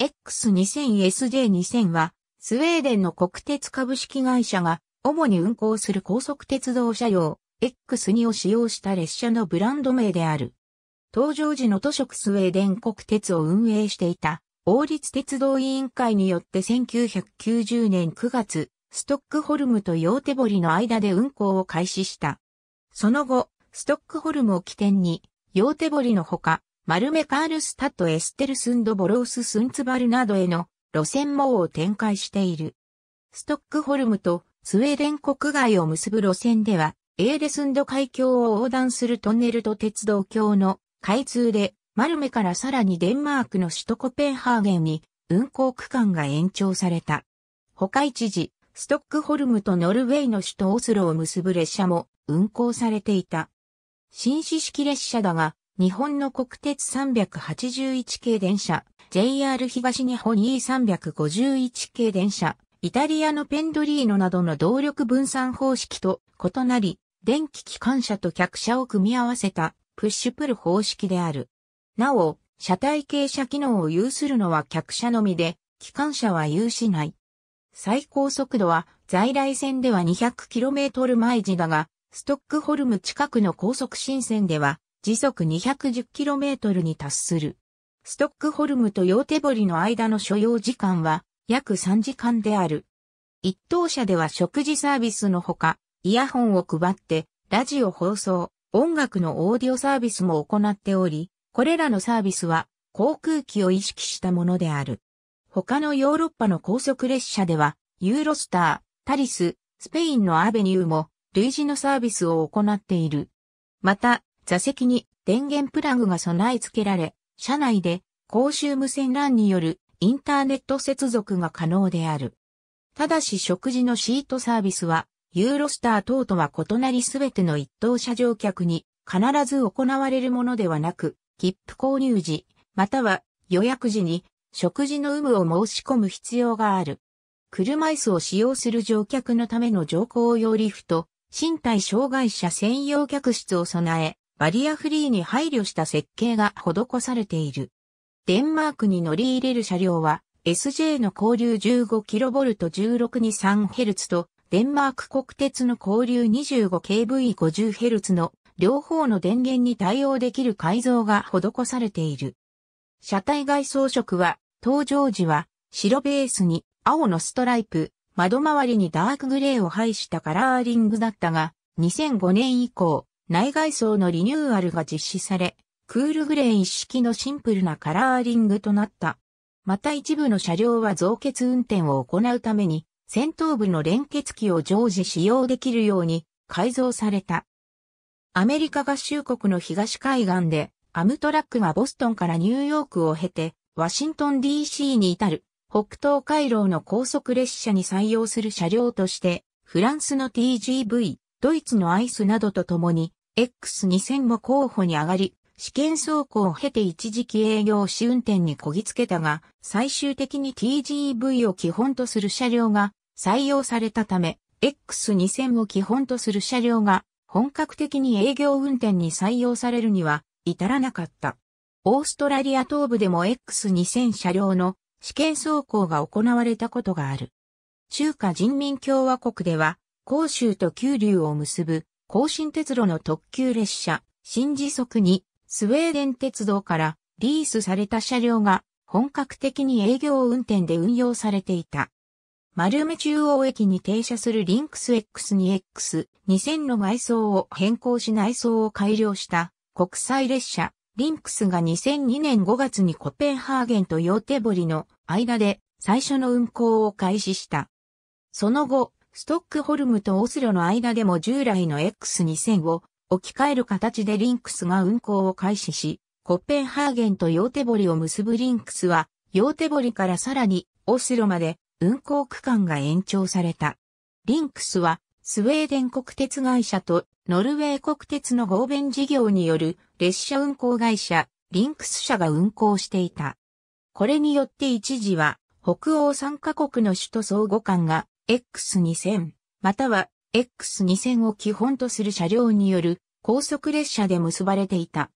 X2000SJ2000 は、スウェーデンの国鉄株式会社が、主に運行する高速鉄道車用、X2 を使用した列車のブランド名である。登場時の都職スウェーデン国鉄を運営していた、王立鉄道委員会によって1990年9月、ストックホルムとヨーテボリの間で運行を開始した。その後、ストックホルムを起点に、ヨーテボリのほか、マルメカールスタッドエステルスンドボローススンツバルなどへの路線網を展開している。ストックホルムとスウェーデン国外を結ぶ路線では、エーレスンド海峡を横断するトンネルと鉄道橋の開通で、マルメからさらにデンマークの首都コペンハーゲンに運行区間が延長された。他一時、ストックホルムとノルウェイの首都オスロを結ぶ列車も運行されていた。新四式列車だが、日本の国鉄381系電車、JR 東日本 E351 系電車、イタリアのペンドリーノなどの動力分散方式と異なり、電気機関車と客車を組み合わせたプッシュプル方式である。なお、車体傾斜機能を有するのは客車のみで、機関車は有しない。最高速度は在来線では 200km 毎時だが、ストックホルム近くの高速新線では時速 210km に達する。ストックホルムとヨーテボリの間の所要時間は約3時間である。一等車では食事サービスのほか、イヤホンを配って、ラジオ放送、音楽のオーディオサービスも行っており、これらのサービスは航空機を意識したものである。他のヨーロッパの高速列車では、ユーロスター、タリス、スペインのアベニューも類似のサービスを行っている。また、座席に電源プラグが備え付けられ、車内で公衆無線 LAN によるインターネット接続が可能である。ただし食事のシートサービスは、ユーロスター等とは異なりすべての一等車乗客に必ず行われるものではなく、切符購入時、または予約時に食事の有無を申し込む必要がある。車椅子を使用する乗客のための乗降用リフト、身体障害者専用客室を備え、バリアフリーに配慮した設計が施されている。デンマークに乗り入れる車両は SJ の交流1 5 k v 1 6に3 h z とデンマーク国鉄の交流 25kV50Hz の両方の電源に対応できる改造が施されている。車体外装色は、登場時は白ベースに青のストライプ、窓周りにダークグレーを配したカラーリングだったが、2005年以降、内外装のリニューアルが実施され、クールグレー一式のシンプルなカラーリングとなった。また一部の車両は増結運転を行うために、先頭部の連結機を常時使用できるように改造された。アメリカ合衆国の東海岸で、アムトラックはボストンからニューヨークを経て、ワシントン DC に至る北東回廊の高速列車に採用する車両として、フランスの TGV、ドイツのアイスなどと共に X2000 も候補に上がり、試験走行を経て一時期営業試運転にこぎつけたが、最終的に TGV を基本とする車両が採用されたため、X2000 を基本とする車両が本格的に営業運転に採用されるには至らなかった。オーストラリア東部でも X2000 車両の試験走行が行われたことがある。中華人民共和国では、広州と九龍を結ぶ高新鉄路の特急列車、新時速に、スウェーデン鉄道からリースされた車両が本格的に営業運転で運用されていた。丸目中央駅に停車するリンクス X2X2000 の外装を変更し内装を改良した国際列車リンクスが2002年5月にコペンハーゲンとヨーテボリの間で最初の運行を開始した。その後、ストックホルムとオスロの間でも従来の X2000 を置き換える形でリンクスが運行を開始し、コッペンハーゲンとヨーテボリを結ぶリンクスは、ヨーテボリからさらにオスロまで運行区間が延長された。リンクスは、スウェーデン国鉄会社とノルウェー国鉄の合弁事業による列車運行会社、リンクス社が運行していた。これによって一時は、北欧3カ国の首都相互間が X2000 または X2000 を基本とする車両による高速列車で結ばれていた。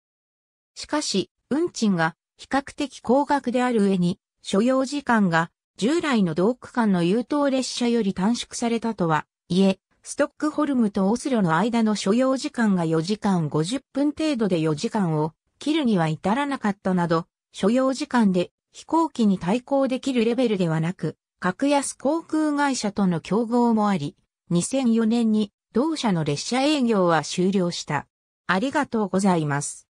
しかし、運賃が比較的高額である上に、所要時間が従来の同区間の優等列車より短縮されたとはいえ、ストックホルムとオスロの間の所要時間が4時間50分程度で4時間を切るには至らなかったなど、所要時間で飛行機に対抗できるレベルではなく、格安航空会社との競合もあり、2004年に同社の列車営業は終了した。ありがとうございます。